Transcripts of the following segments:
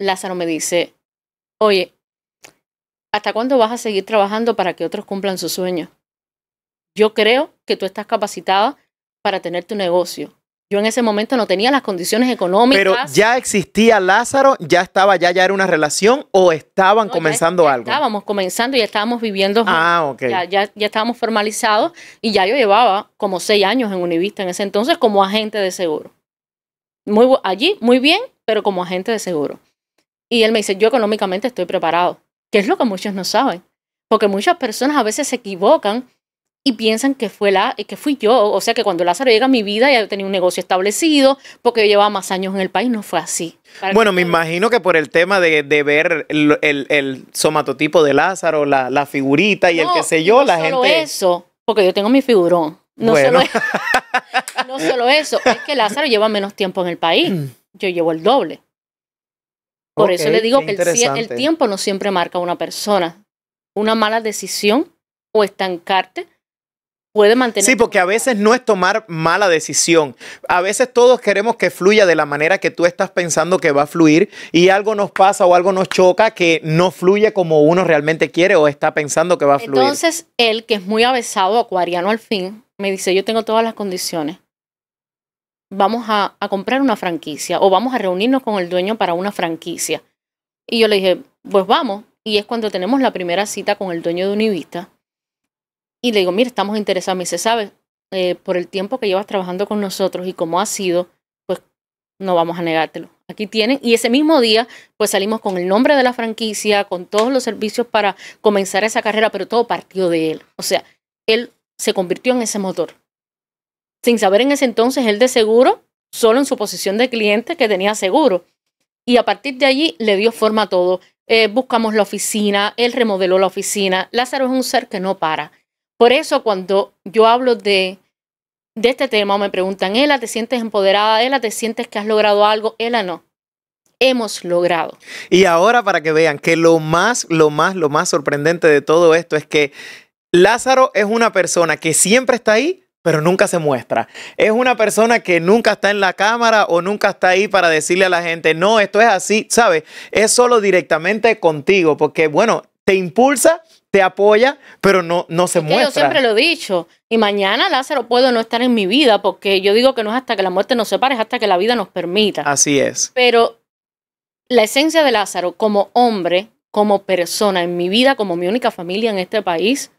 Lázaro me dice, oye, ¿hasta cuándo vas a seguir trabajando para que otros cumplan sus sueños? Yo creo que tú estás capacitada para tener tu negocio. Yo en ese momento no tenía las condiciones económicas. Pero ya existía Lázaro, ya estaba, ya, ya era una relación o estaban comenzando algo. Estábamos comenzando y estábamos viviendo. Ah, ok. Ya, ya, estábamos formalizados y ya yo llevaba como seis años en Univista en ese entonces como agente de seguro. Muy, allí, muy bien, pero como agente de seguro. Y él me dice, yo económicamente estoy preparado, que es lo que muchos no saben, porque muchas personas a veces se equivocan y piensan que fue la, que fui yo, o sea que cuando Lázaro llega a mi vida ya tenía un negocio establecido, porque yo llevaba más años en el país, no fue así. Bueno, me imagino que por el tema de, ver el, somatotipo de Lázaro, la, figurita y el que sé yo, no la solo gente... eso, porque yo tengo mi figurón. no solo eso, es que Lázaro lleva menos tiempo en el país, mm. yo llevo el doble. Por eso le digo que el, el, tiempo no siempre marca a una persona. Una mala decisión o estancarte puede mantener. Sí, porque a veces no es tomar mala decisión. A veces todos queremos que fluya de la manera que tú estás pensando que va a fluir y algo nos pasa o algo nos choca que no fluye como uno realmente quiere o está pensando que va a fluir. Entonces, él, que es muy avesado, acuariano al fin, me dice, yo tengo todas las condiciones vamos a, comprar una franquicia o vamos a reunirnos con el dueño para una franquicia. Y yo le dije, pues vamos. Y es cuando tenemos la primera cita con el dueño de Univista. Y le digo, mira, estamos interesados. Me dice, ¿sabes? Eh, por el tiempo que llevas trabajando con nosotros y cómo ha sido, pues no vamos a negártelo. Aquí tienen. Y ese mismo día, pues salimos con el nombre de la franquicia, con todos los servicios para comenzar esa carrera, pero todo partió de él. O sea, él se convirtió en ese motor sin saber en ese entonces él de seguro, solo en su posición de cliente que tenía seguro. Y a partir de allí le dio forma a todo. Eh, buscamos la oficina, él remodeló la oficina. Lázaro es un ser que no para. Por eso cuando yo hablo de, este tema, me preguntan, ¿Ela te sientes empoderada? ¿Ela te sientes que has logrado algo? ¿Ela no? hemos logrado. Y ahora para que vean que lo más, lo más, lo más sorprendente de todo esto es que Lázaro es una persona que siempre está ahí pero nunca se muestra. Es una persona que nunca está en la cámara o nunca está ahí para decirle a la gente, no, esto es así, ¿sabes? Es solo directamente contigo, porque bueno, te impulsa, te apoya, pero no, no se muestra. yo siempre lo he dicho, y mañana Lázaro puedo no estar en mi vida, porque yo digo que no es hasta que la muerte nos separe, es hasta que la vida nos permita. Así es. Pero la esencia de Lázaro como hombre, como persona, en mi vida, como mi única familia en este país,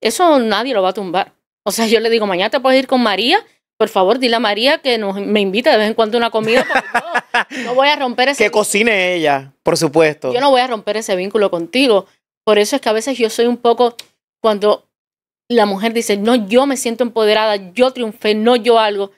eso nadie lo va a tumbar. O sea, yo le digo, mañana te puedes ir con María. Por favor, dile a María que nos, me invita de vez en cuando una comida. no voy a romper ese. Que cocine ella, por supuesto. Yo no voy a romper ese vínculo contigo. Por eso es que a veces yo soy un poco cuando la mujer dice, no, yo me siento empoderada, yo triunfé, no yo algo.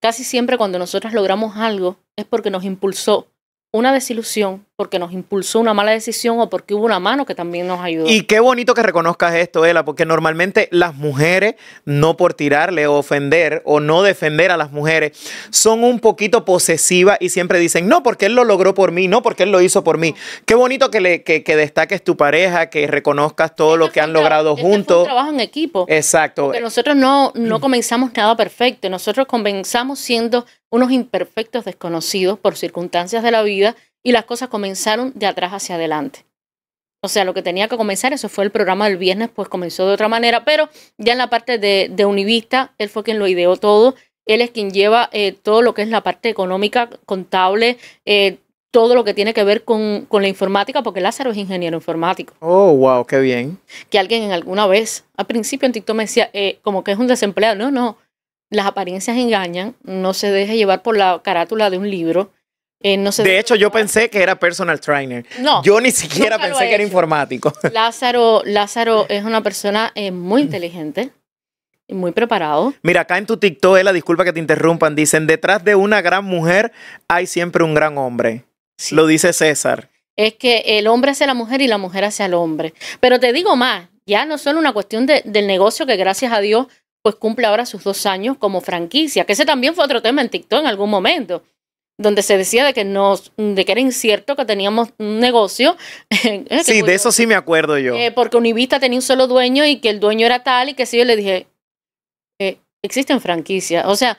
Casi siempre cuando nosotras logramos algo es porque nos impulsó una desilusión, porque nos impulsó una mala decisión o porque hubo una mano que también nos ayudó. Y qué bonito que reconozcas esto, Ela, porque normalmente las mujeres, no por tirarle o ofender o no defender a las mujeres, son un poquito posesivas y siempre dicen, no, porque él lo logró por mí, no, porque él lo hizo por mí. Qué bonito que, le, que, destaques tu pareja, que reconozcas todo lo que han logrado juntos. en equipo. Exacto. nosotros no, no mm. comenzamos nada perfecto, nosotros comenzamos siendo unos imperfectos desconocidos por circunstancias de la vida y las cosas comenzaron de atrás hacia adelante. O sea, lo que tenía que comenzar, eso fue el programa del viernes, pues comenzó de otra manera, pero ya en la parte de, Univista, él fue quien lo ideó todo, él es quien lleva eh, todo lo que es la parte económica, contable, eh, todo lo que tiene que ver con, la informática, porque Lázaro es ingeniero informático. Oh, wow, qué bien. Que alguien en alguna vez, al principio en TikTok me decía, eh, como que es un desempleado, no, no, las apariencias engañan, no se deje llevar por la carátula de un libro eh, sé de hecho, yo pensé que era personal trainer. No. Yo ni siquiera pensé que era informático. Lázaro, Lázaro es una persona eh, muy inteligente. y Muy preparado. Mira, acá en tu TikTok, la disculpa que te interrumpan, dicen, detrás de una gran mujer hay siempre un gran hombre. Lo dice César. Es que el hombre hace a la mujer y la mujer hace al hombre. Pero te digo más, ya no solo una cuestión del negocio que gracias a Dios pues cumple ahora sus dos años como franquicia, que ese también fue otro tema en TikTok en algún momento donde se decía de que nos, de que era incierto que teníamos un negocio. Eh, sí, de pues, eso sí me acuerdo yo. Eh, porque Univista tenía un solo dueño y que el dueño era tal y que sí, yo le dije, eh, existen franquicias. O sea,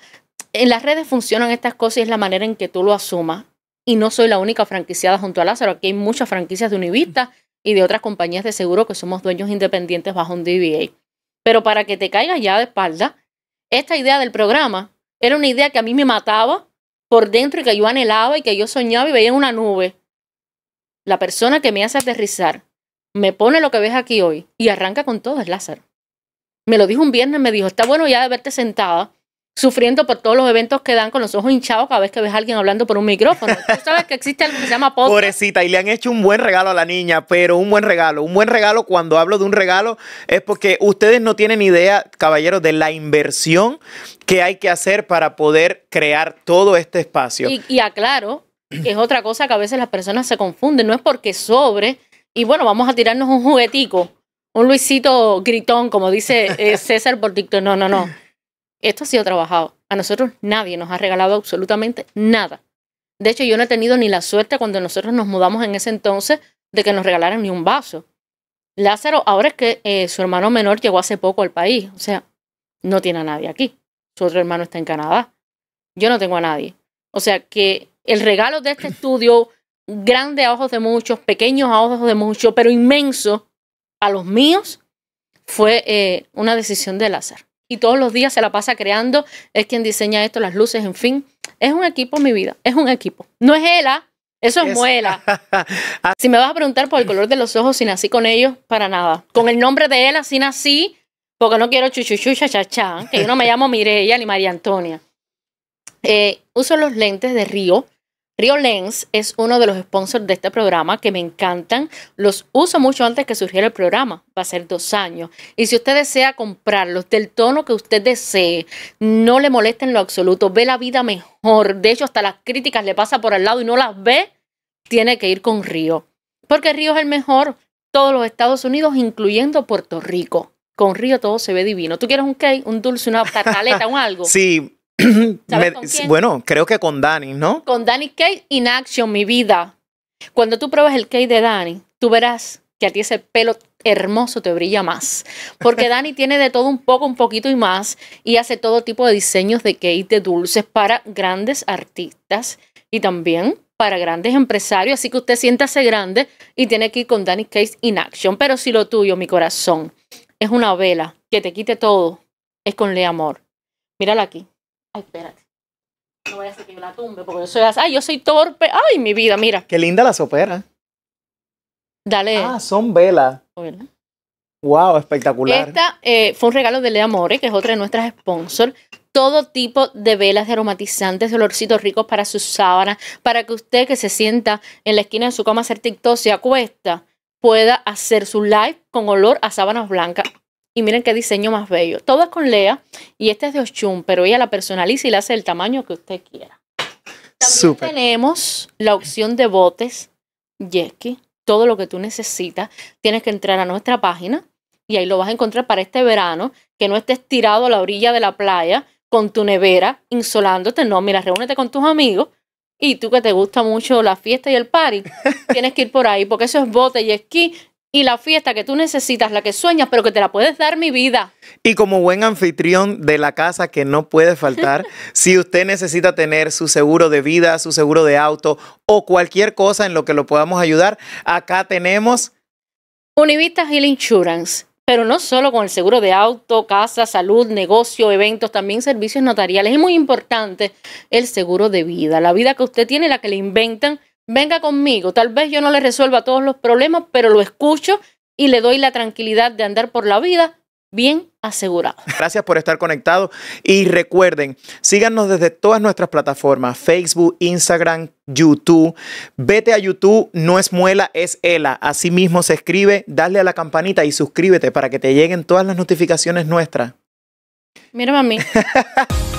en las redes funcionan estas cosas y es la manera en que tú lo asumas. Y no soy la única franquiciada junto a Lázaro. Aquí hay muchas franquicias de Univista y de otras compañías de seguro que somos dueños independientes bajo un DBA. Pero para que te caigas ya de espalda, esta idea del programa era una idea que a mí me mataba por dentro y que yo anhelaba y que yo soñaba y veía en una nube. La persona que me hace aterrizar, me pone lo que ves aquí hoy y arranca con todo, es Lázaro. Me lo dijo un viernes, me dijo, está bueno ya de verte sentada, sufriendo por todos los eventos que dan con los ojos hinchados cada vez que ves a alguien hablando por un micrófono. Tú sabes que existe algo que se llama podcast. Pobrecita, y le han hecho un buen regalo a la niña, pero un buen regalo. Un buen regalo, cuando hablo de un regalo, es porque ustedes no tienen idea, caballeros, de la inversión que hay que hacer para poder crear todo este espacio. Y, aclaro, que es otra cosa que a veces las personas se confunden. No es porque sobre, y bueno, vamos a tirarnos un juguetico, un Luisito gritón, como dice eh, César por TikTok. No, no, no. Esto ha sido trabajado. A nosotros nadie nos ha regalado absolutamente nada. De hecho, yo no he tenido ni la suerte cuando nosotros nos mudamos en ese entonces de que nos regalaran ni un vaso. Lázaro, ahora es que eh, su hermano menor llegó hace poco al país, o sea, no tiene a nadie aquí. Su otro hermano está en Canadá. Yo no tengo a nadie. O sea que el regalo de este estudio, grande a ojos de muchos, pequeños a ojos de muchos, pero inmenso a los míos, fue eh, una decisión de Lázaro y todos los días se la pasa creando, es quien diseña esto, las luces, en fin. Es un equipo, mi vida, es un equipo. No es Ela, eso es, muela. si me vas a preguntar por el color de los ojos, si nací con ellos, para nada. Con el nombre de Ela, si nací, porque no quiero chuchuchu, chachachá, que yo no me llamo Mireya ni María Antonia. Eh, uso los lentes de Río Río Lens es uno de los sponsors de este programa que me encantan. Los uso mucho antes que surgiera el programa. Va a ser dos años. Y si usted desea comprarlos del tono que usted desee, no le moleste en lo absoluto. Ve la vida mejor. De hecho, hasta las críticas le pasa por al lado y no las ve. Tiene que ir con Río. Porque Río es el mejor. Todos los Estados Unidos, incluyendo Puerto Rico. Con Río todo se ve divino. ¿Tú quieres un cake, un dulce, una tartaleta, un algo? sí, Bueno, creo que con Dani, ¿no? Con Dani Cake in action, mi vida. Cuando tú pruebas el cake de Dani, tú verás que a ti ese pelo hermoso te brilla más. Porque Dani tiene de todo un poco, un poquito y más, y hace todo tipo de diseños de cake de dulces para grandes artistas y también para grandes empresarios. Así que usted siéntase grande y tiene que ir con Dani Case in action. Pero si lo tuyo, mi corazón, es una vela que te quite todo, es con Le Amor. Mírala aquí ay, espérate. No voy a hacer que yo la tumbe, porque yo soy ay, yo soy torpe, ay, mi vida, mira. Qué linda la sopera. Dale. Ah, son velas. Wow, espectacular. Esta eh, fue un regalo de Lea More, que es otra de nuestras sponsors. Todo tipo de velas de aromatizantes, de olorcitos ricos para sus sábanas, para que usted que se sienta en la esquina de su cama a hacer TikTok, se acuesta, pueda hacer su live con olor a sábanas blancas y miren qué diseño más bello. Todo es con Lea y este es de Oshun, pero ella la personaliza y la hace el tamaño que usted quiera. También tenemos la opción de botes, ski, todo lo que tú necesitas. Tienes que entrar a nuestra página y ahí lo vas a encontrar para este verano, que no estés tirado a la orilla de la playa con tu nevera insolándote. No, mira, reúnete con tus amigos y tú que te gusta mucho la fiesta y el party, tienes que ir por ahí, porque eso es bote y esquí y la fiesta que tú necesitas, la que sueñas, pero que te la puedes dar mi vida. Y como buen anfitrión de la casa que no puede faltar, si usted necesita tener su seguro de vida, su seguro de auto o cualquier cosa en lo que lo podamos ayudar, acá tenemos Univista Hill Insurance. Pero no solo con el seguro de auto, casa, salud, negocio, eventos, también servicios notariales. Es muy importante el seguro de vida. La vida que usted tiene, la que le inventan venga conmigo. Tal vez yo no le resuelva todos los problemas, pero lo escucho y le doy la tranquilidad de andar por la vida bien asegurado. Gracias por estar conectado. y recuerden, síganos desde todas nuestras plataformas, Facebook, Instagram, YouTube. Vete a YouTube, no es muela, es ela. Así mismo se escribe, dale a la campanita y suscríbete para que te lleguen todas las notificaciones nuestras. Mira a